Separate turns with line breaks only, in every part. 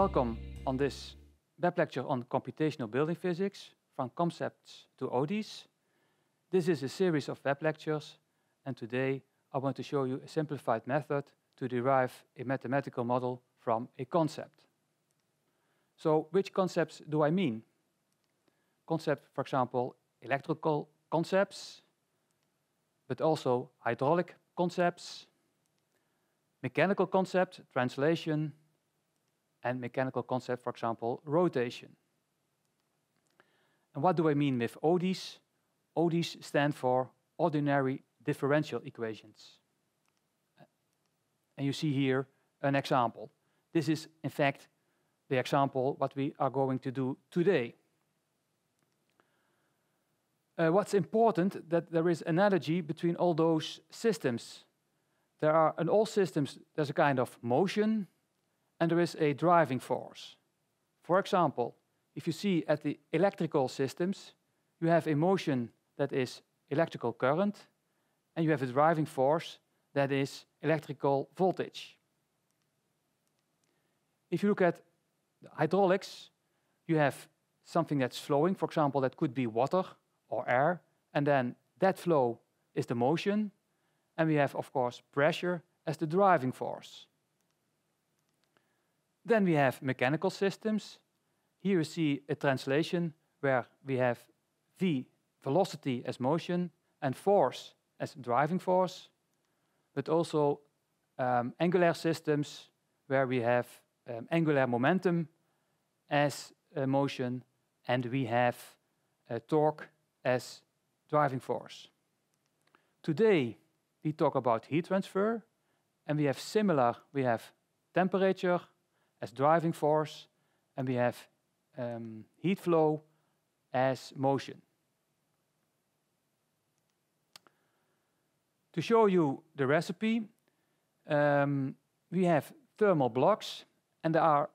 Welcome on this web lecture on computational building physics, from concepts to ODs. This is a series of web lectures, and today I want to show you a simplified method to derive a mathematical model from a concept. So which concepts do I mean? Concept, for example, electrical concepts, but also hydraulic concepts, mechanical concepts, translation, and mechanical concept, for example, rotation. And what do I mean with ODES? ODES stand for ordinary differential equations. And you see here an example. This is, in fact, the example what we are going to do today. Uh, what's important that there is analogy between all those systems. There are in all systems there's a kind of motion, and there is a driving force. For example, if you see at the electrical systems, you have a motion that is electrical current, and you have a driving force that is electrical voltage. If you look at hydraulics, you have something that's flowing, for example, that could be water or air, and then that flow is the motion, and we have, of course, pressure as the driving force. Then we have mechanical systems. Here you see a translation where we have V, velocity as motion, and force as driving force, but also um, angular systems where we have um, angular momentum as uh, motion, and we have a uh, torque as driving force. Today, we talk about heat transfer, and we have similar, we have temperature, as driving force, and we have um, heat flow as motion. To show you the recipe, um, we have thermal blocks, and they are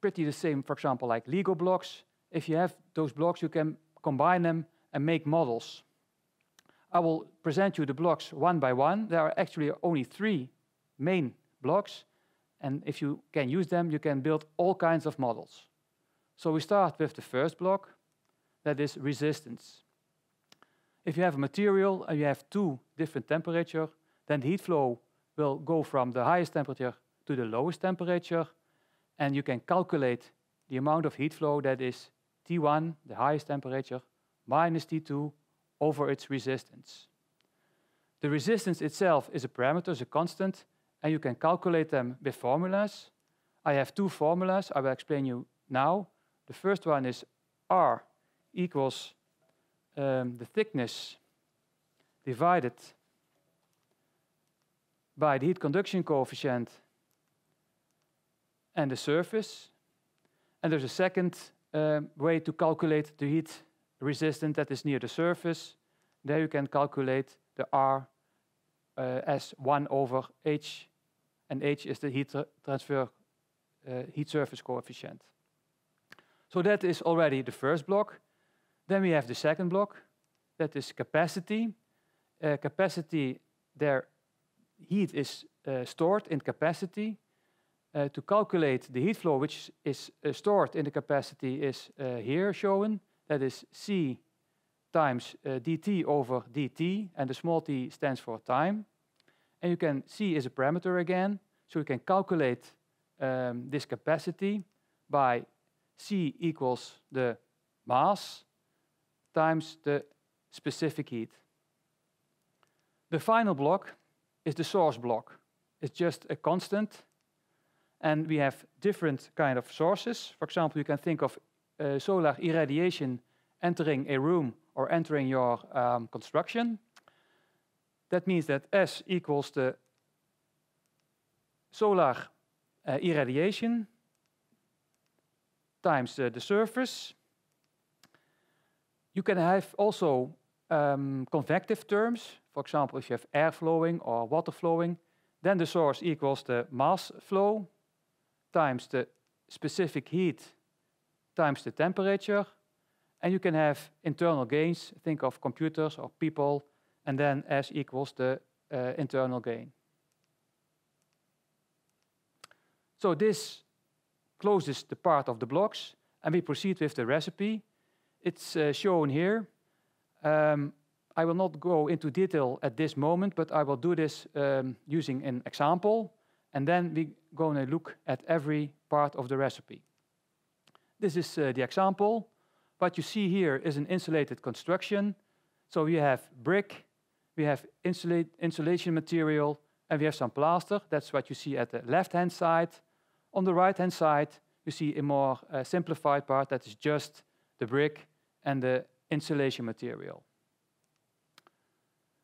pretty the same, for example, like Lego blocks. If you have those blocks, you can combine them and make models. I will present you the blocks one by one. There are actually only three main blocks, and if you can use them, you can build all kinds of models. So we start with the first block, that is resistance. If you have a material and you have two different temperature, then the heat flow will go from the highest temperature to the lowest temperature, and you can calculate the amount of heat flow that is T1, the highest temperature, minus T2 over its resistance. The resistance itself is a parameter, is a constant, and you can calculate them with formulas. I have two formulas I will explain you now. The first one is R equals um, the thickness divided by the heat conduction coefficient and the surface. And there's a second um, way to calculate the heat resistance that is near the surface. There you can calculate the R as eh, 1 over h, and h is the heat transfer eh, heat surface coefficient. So that is already the first block. Then we have the second block, that is capacity. Uh, capacity, there heat is uh, stored in capacity. Uh, to calculate the heat flow, which is stored in the capacity, is here shown. That is C times uh, dt over dt, and the small t stands for time. And you can see is a parameter again, so you can calculate um, this capacity by c equals the mass times the specific heat. The final block is the source block. It's just a constant, and we have different kind of sources. For example, you can think of uh, solar irradiation entering a room or entering your um, construction. That means that S equals the solar uh, irradiation times uh, the surface. You can have also um, convective terms. For example, if you have air flowing or water flowing, then the source equals the mass flow times the specific heat times the temperature and you can have internal gains, think of computers or people, and then S equals the uh, internal gain. So this closes the part of the blocks, and we proceed with the recipe. It's uh, shown here. Um, I will not go into detail at this moment, but I will do this um, using an example, and then we're going to look at every part of the recipe. This is uh, the example. What you see here is an insulated construction. So we have brick, we have insulate, insulation material, and we have some plaster. That's what you see at the left-hand side. On the right-hand side, you see a more uh, simplified part that is just the brick and the insulation material.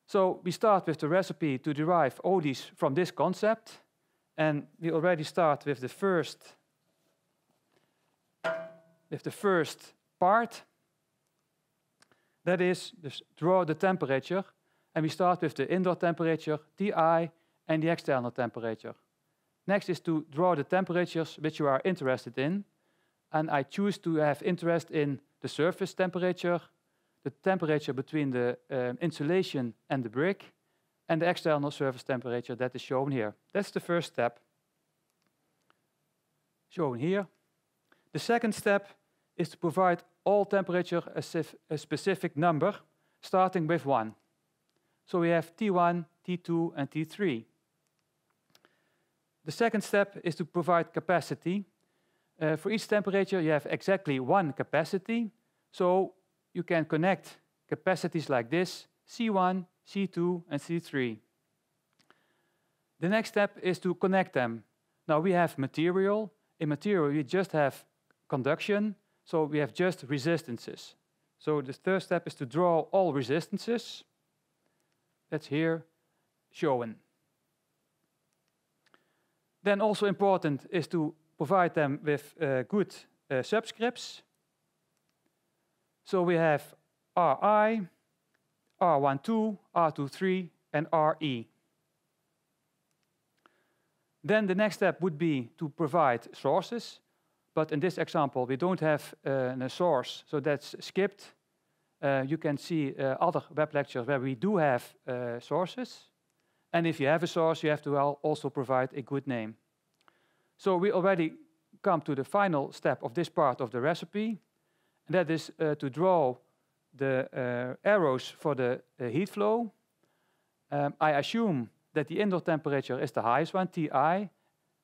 So we start with the recipe to derive all this from this concept. And we already start with the first, with the first part. That is, just draw the temperature, and we start with the indoor temperature, Ti, and the external temperature. Next is to draw the temperatures which you are interested in, and I choose to have interest in the surface temperature, the temperature between the um, insulation and the brick, and the external surface temperature that is shown here. That's the first step, shown here. The second step is to provide all temperature a, specific number, starting with 1. So we have T1, T2, and T3. The second step is to provide capacity. Uh, for each temperature, you have exactly one capacity. So you can connect capacities like this, C1, C2, and C3. The next step is to connect them. Now we have material. In material, you just have conduction, so we have just resistances. So the third step is to draw all resistances. That's here shown. Then also important is to provide them with uh, good uh, subscripts. So we have RI, R12, R23, and RE. Then the next step would be to provide sources. But in this example, we don't have uh, a source, so that's skipped. Uh, you can see uh, other web lectures where we do have sources. And if you have a source, you have to also provide a good name. So we already come to the final step of this part of the recipe, and that is uh, to draw the uh, arrows for the uh, heat flow. Um, I assume that the indoor temperature is the highest one, Ti,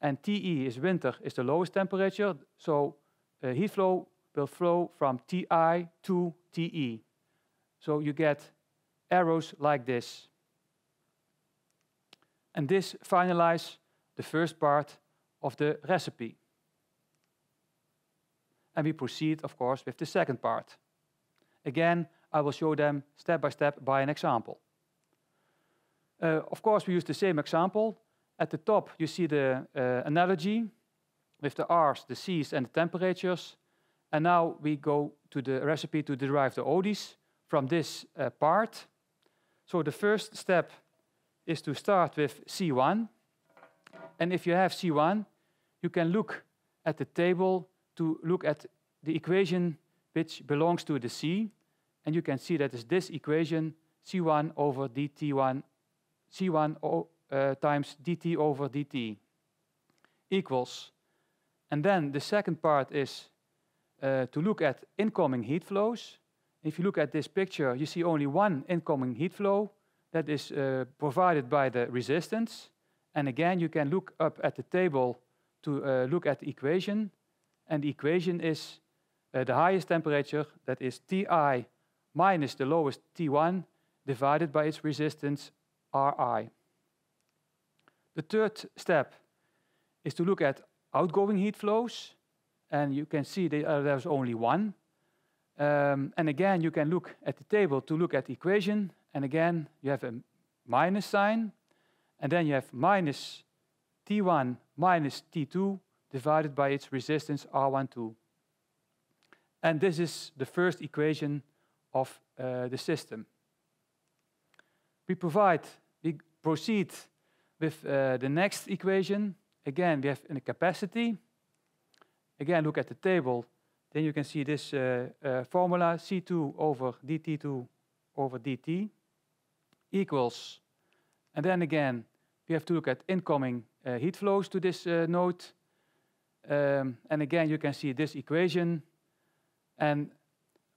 and TE is winter, is the lowest temperature. So uh, heat flow will flow from TI to TE. So you get arrows like this. And this finalizes the first part of the recipe. And we proceed, of course, with the second part. Again, I will show them step by step by an example. Uh, of course, we use the same example, at the top, you see the uh, analogy with the R's, the C's, and the temperatures. And now we go to the recipe to derive the ODs from this uh, part. So the first step is to start with C1. And if you have C1, you can look at the table to look at the equation which belongs to the C. And you can see that is this equation C1 over DT1, C1 uh, times dt over dt equals. And then the second part is uh, to look at incoming heat flows. If you look at this picture, you see only one incoming heat flow that is uh, provided by the resistance. And again, you can look up at the table to uh, look at the equation. And the equation is uh, the highest temperature, that is Ti minus the lowest T1, divided by its resistance Ri. The third step is to look at outgoing heat flows, and you can see they, there's only one. Um, and again, you can look at the table to look at the equation, and again, you have a minus sign, and then you have minus T1 minus T2 divided by its resistance R12. And this is the first equation of uh, the system. We provide, we proceed with uh, the next equation, again, we have a capacity. Again, look at the table. Then you can see this uh, uh, formula, C2 over DT2 over DT equals. And then again, we have to look at incoming uh, heat flows to this uh, node. Um, and again, you can see this equation. And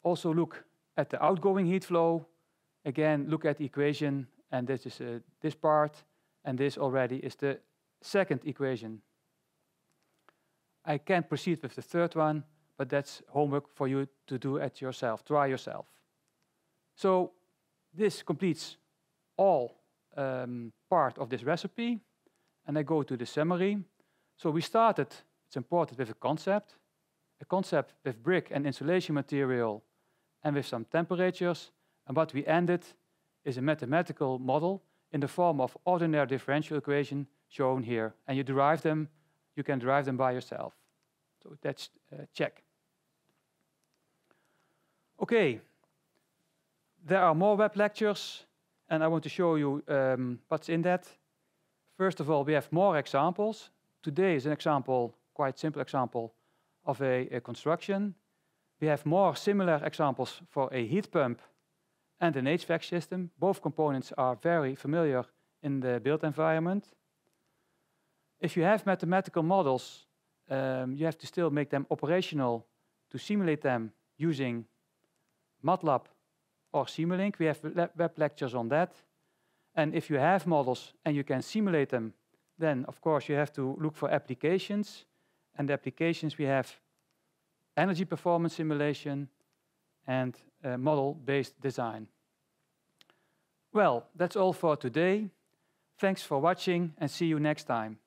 also look at the outgoing heat flow. Again, look at the equation, and this is uh, this part. And this already is the second equation. I can not proceed with the third one, but that's homework for you to do at yourself, try yourself. So this completes all um, part of this recipe. And I go to the summary. So we started, it's important, with a concept. A concept with brick and insulation material and with some temperatures. And what we ended is a mathematical model in the form of ordinary differential equation shown here. And you derive them, you can derive them by yourself. So that's uh, check. Okay, there are more web lectures, and I want to show you um, what's in that. First of all, we have more examples. Today is an example, quite simple example, of a, a construction. We have more similar examples for a heat pump and an HVAC system. Both components are very familiar in the built environment. If you have mathematical models, um, you have to still make them operational to simulate them using MATLAB or Simulink. We have web lectures on that. And if you have models and you can simulate them, then of course you have to look for applications. And the applications we have energy performance simulation and uh, model-based design. Well, that's all for today. Thanks for watching and see you next time.